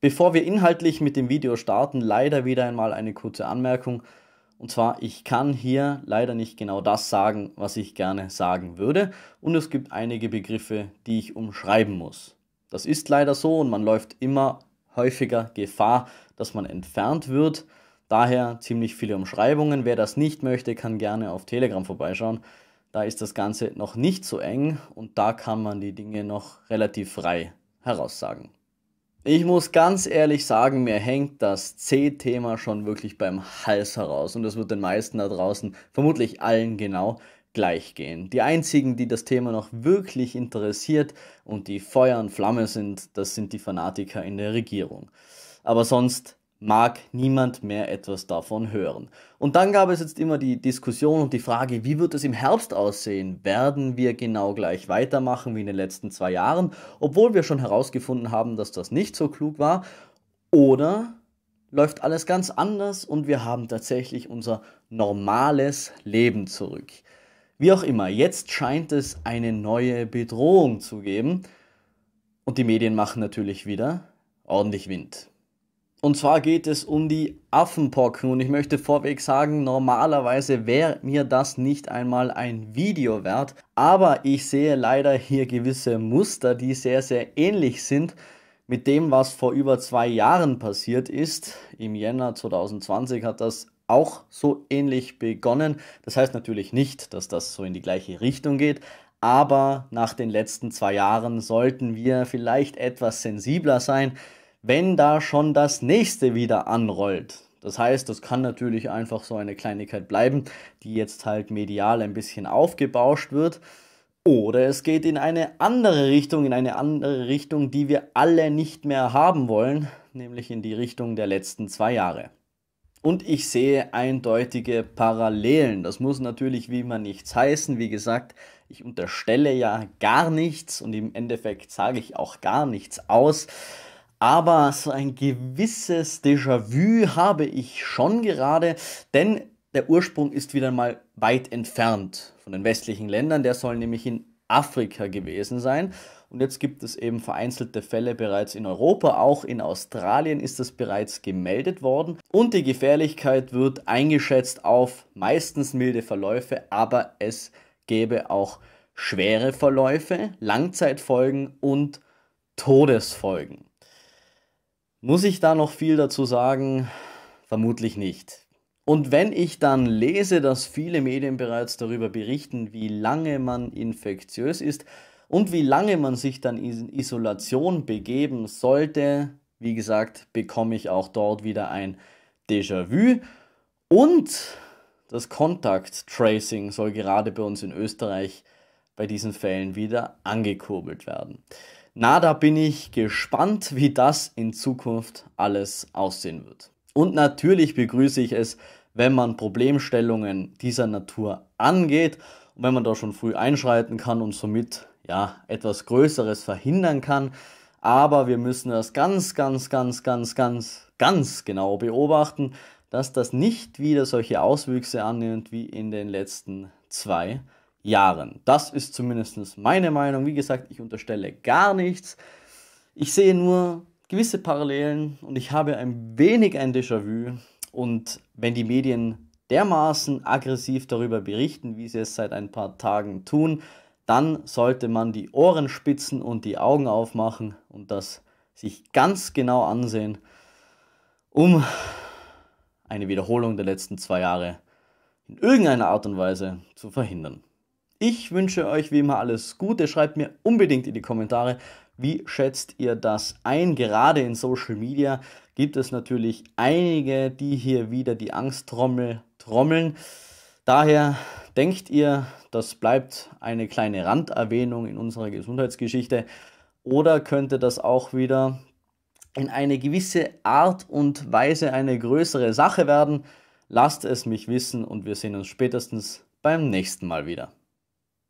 Bevor wir inhaltlich mit dem Video starten, leider wieder einmal eine kurze Anmerkung. Und zwar, ich kann hier leider nicht genau das sagen, was ich gerne sagen würde. Und es gibt einige Begriffe, die ich umschreiben muss. Das ist leider so und man läuft immer häufiger Gefahr, dass man entfernt wird. Daher ziemlich viele Umschreibungen. Wer das nicht möchte, kann gerne auf Telegram vorbeischauen. Da ist das Ganze noch nicht so eng und da kann man die Dinge noch relativ frei heraussagen. Ich muss ganz ehrlich sagen, mir hängt das C-Thema schon wirklich beim Hals heraus und das wird den meisten da draußen, vermutlich allen genau, gleich gehen. Die einzigen, die das Thema noch wirklich interessiert und die Feuer und Flamme sind, das sind die Fanatiker in der Regierung. Aber sonst mag niemand mehr etwas davon hören. Und dann gab es jetzt immer die Diskussion und die Frage, wie wird es im Herbst aussehen? Werden wir genau gleich weitermachen wie in den letzten zwei Jahren, obwohl wir schon herausgefunden haben, dass das nicht so klug war? Oder läuft alles ganz anders und wir haben tatsächlich unser normales Leben zurück? Wie auch immer, jetzt scheint es eine neue Bedrohung zu geben und die Medien machen natürlich wieder ordentlich Wind. Und zwar geht es um die Affenpocken. Und ich möchte vorweg sagen, normalerweise wäre mir das nicht einmal ein Video wert. Aber ich sehe leider hier gewisse Muster, die sehr, sehr ähnlich sind mit dem, was vor über zwei Jahren passiert ist. Im Jänner 2020 hat das auch so ähnlich begonnen. Das heißt natürlich nicht, dass das so in die gleiche Richtung geht, aber nach den letzten zwei Jahren sollten wir vielleicht etwas sensibler sein wenn da schon das nächste wieder anrollt. Das heißt, das kann natürlich einfach so eine Kleinigkeit bleiben, die jetzt halt medial ein bisschen aufgebauscht wird. Oder es geht in eine andere Richtung, in eine andere Richtung, die wir alle nicht mehr haben wollen, nämlich in die Richtung der letzten zwei Jahre. Und ich sehe eindeutige Parallelen. Das muss natürlich wie immer nichts heißen. Wie gesagt, ich unterstelle ja gar nichts und im Endeffekt sage ich auch gar nichts aus aber so ein gewisses Déjà-vu habe ich schon gerade, denn der Ursprung ist wieder mal weit entfernt von den westlichen Ländern. Der soll nämlich in Afrika gewesen sein. Und jetzt gibt es eben vereinzelte Fälle bereits in Europa, auch in Australien ist das bereits gemeldet worden. Und die Gefährlichkeit wird eingeschätzt auf meistens milde Verläufe, aber es gäbe auch schwere Verläufe, Langzeitfolgen und Todesfolgen. Muss ich da noch viel dazu sagen? Vermutlich nicht. Und wenn ich dann lese, dass viele Medien bereits darüber berichten, wie lange man infektiös ist und wie lange man sich dann in Isolation begeben sollte, wie gesagt, bekomme ich auch dort wieder ein Déjà-vu. Und das Contact tracing soll gerade bei uns in Österreich bei diesen Fällen wieder angekurbelt werden. Na, da bin ich gespannt, wie das in Zukunft alles aussehen wird. Und natürlich begrüße ich es, wenn man Problemstellungen dieser Natur angeht und wenn man da schon früh einschreiten kann und somit ja etwas Größeres verhindern kann. Aber wir müssen das ganz, ganz, ganz, ganz, ganz, ganz genau beobachten, dass das nicht wieder solche Auswüchse annimmt wie in den letzten zwei Jahren. Jahren. Das ist zumindest meine Meinung. Wie gesagt, ich unterstelle gar nichts. Ich sehe nur gewisse Parallelen und ich habe ein wenig ein Déjà-vu. Und wenn die Medien dermaßen aggressiv darüber berichten, wie sie es seit ein paar Tagen tun, dann sollte man die Ohren spitzen und die Augen aufmachen und das sich ganz genau ansehen, um eine Wiederholung der letzten zwei Jahre in irgendeiner Art und Weise zu verhindern. Ich wünsche euch wie immer alles Gute. Schreibt mir unbedingt in die Kommentare, wie schätzt ihr das ein? Gerade in Social Media gibt es natürlich einige, die hier wieder die Angsttrommel trommeln. Daher denkt ihr, das bleibt eine kleine Randerwähnung in unserer Gesundheitsgeschichte oder könnte das auch wieder in eine gewisse Art und Weise eine größere Sache werden? Lasst es mich wissen und wir sehen uns spätestens beim nächsten Mal wieder.